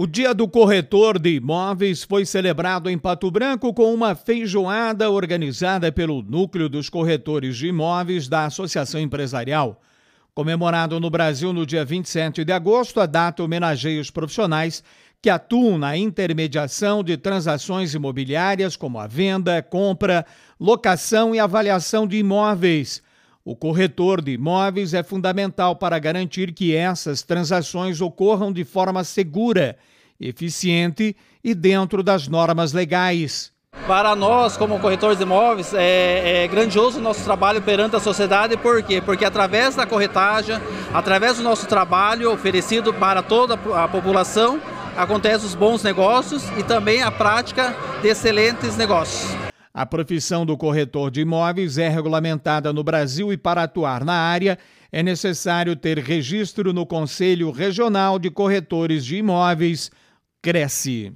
O Dia do Corretor de Imóveis foi celebrado em Pato Branco com uma feijoada organizada pelo Núcleo dos Corretores de Imóveis da Associação Empresarial. Comemorado no Brasil no dia 27 de agosto, a data homenageia os profissionais que atuam na intermediação de transações imobiliárias como a venda, compra, locação e avaliação de imóveis o corretor de imóveis é fundamental para garantir que essas transações ocorram de forma segura, eficiente e dentro das normas legais. Para nós, como corretores de imóveis, é, é, grandioso o nosso trabalho perante a sociedade, por quê? Porque através da corretagem, através do nosso trabalho oferecido para toda a população, acontecem os bons negócios e também a prática de excelentes negócios. A profissão do corretor de imóveis é regulamentada no Brasil e, para atuar na área, é necessário ter registro no Conselho Regional de Corretores de Imóveis, Cresce.